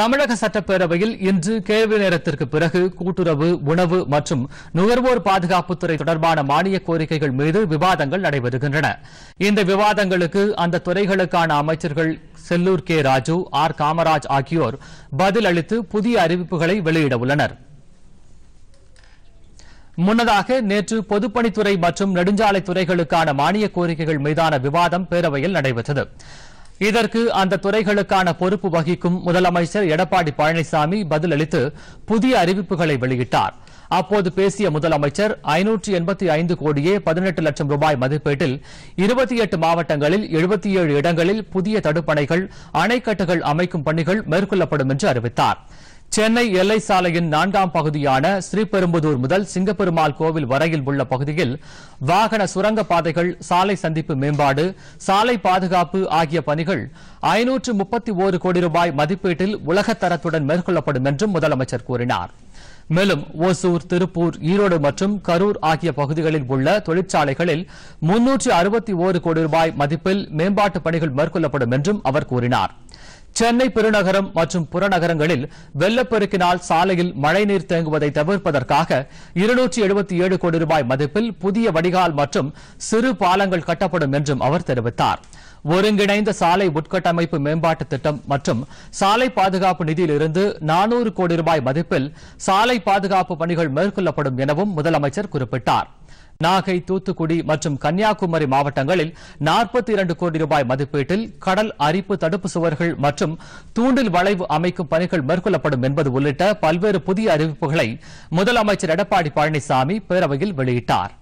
தமிழக சட்டப்பேரவையில் இன்று கேள்வி நேரத்திற்கு பிறகு கூட்டுறவு உணவு மற்றும் நுகர்வோர் பாதுகாப்புத்துறை தொடர்பான மானிய கோரிக்கைகள் மீது விவாதங்கள் நடைபெறுகின்றன இந்த விவாதங்களுக்கு அந்த துறைகளுக்கான அமைச்சர்கள் செல்லூர் கே ராஜு ஆர் காமராஜ் ஆகியோர் பதில் அளித்து புதிய அறிவிப்புகளை வெளியிட உள்ளனர் முன்னதாக நேற்று பொதுப்பணித்துறை மற்றும் நெடுஞ்சாலை துறைகளுக்கான மானிய கோரிக்கைகள் மீதான விவாதம் பேரவையில் நடைபெற்றது இதற்கு அந்த துறைகளுக்கான பொறுப்பு வகிக்கும் முதலமைச்சர் எடப்பாடி பழனிசாமி பதிலளித்து புதிய அறிவிப்புகளை வெளியிட்டார் அப்போது பேசிய முதலமைச்சர் ஐநூற்றி எண்பத்தி ஐந்து கோடியே பதினெட்டு லட்சம் ரூபாய் மதிப்பீட்டில் இருபத்தி எட்டு மாவட்டங்களில் எழுபத்தி ஏழு இடங்களில் புதிய தடுப்பணைகள் அணைக்கட்டுகள் அமைக்கும் பணிகள் மேற்கொள்ளப்படும் என்று அறிவித்தாா் சென்னை எல்லை சாலையின் நான்காம் பகுதியான ஸ்ரீபெரும்புதூர் முதல் சிங்கப்பெருமாள் கோவில் வரையில் உள்ள பகுதியில் வாகன சுரங்க பாதைகள் சாலை சந்திப்பு மேம்பாடு சாலை பாதுகாப்பு ஆகிய பணிகள் ஐநூற்று முப்பத்தி ஒரு கோடி ரூபாய் மதிப்பீட்டில் உலகத்தரத்துடன் மேற்கொள்ளப்படும் என்றும் முதலமைச்சர் கூறினார் மேலும் ஒசூர் திருப்பூர் ஈரோடு மற்றும் கரூர் ஆகிய பகுதிகளில் உள்ள தொழிற்சாலைகளில் முன்னூற்று அறுபத்தி ஓரு கோடி ரூபாய் மதிப்பில் மேம்பாட்டு பணிகள் மேற்கொள்ளப்படும் என்றும் அவர் கூறினாா் சென்னை பெருநகரம் மற்றும் புறநகரங்களில் வெள்ளப்பெருக்கினால் சாலையில் மழைநீர் தேங்குவதை தவிர்ப்பதற்காக இருநூற்றி எழுபத்தி ஏழு கோடி ரூபாய் மதிப்பில் புதிய வடிகால் மற்றும் சிறு பாலங்கள் கட்டப்படும் என்றும் அவர் தெரிவித்தார் ஒருங்கிணைந்த சாலை உட்கட்டமைப்பு மேம்பாட்டு திட்டம் மற்றும் சாலை பாதுகாப்பு நிதியிலிருந்து நானூறு கோடி ரூபாய் மதிப்பில் சாலை பாதுகாப்பு பணிகள் மேற்கொள்ளப்படும் எனவும் முதலமைச்சர் குறிப்பிட்டார் நாகை தூத்துக்குடி மற்றும் கன்னியாகுமரி மாவட்டங்களில் நாற்பத்தி இரண்டு கோடி ரூபாய் மதிப்பீட்டில் கடல் அரிப்பு தடுப்பு சுவர்கள் மற்றும் தூண்டில் வளைவு அமைக்கும் பணிகள் மேற்கொள்ளப்படும் என்பது உள்ளிட்ட பல்வேறு புதிய அறிவிப்புகளை முதலமைச்சர் எடப்பாடி பழனிசாமி பேரவையில் வெளியிட்டார்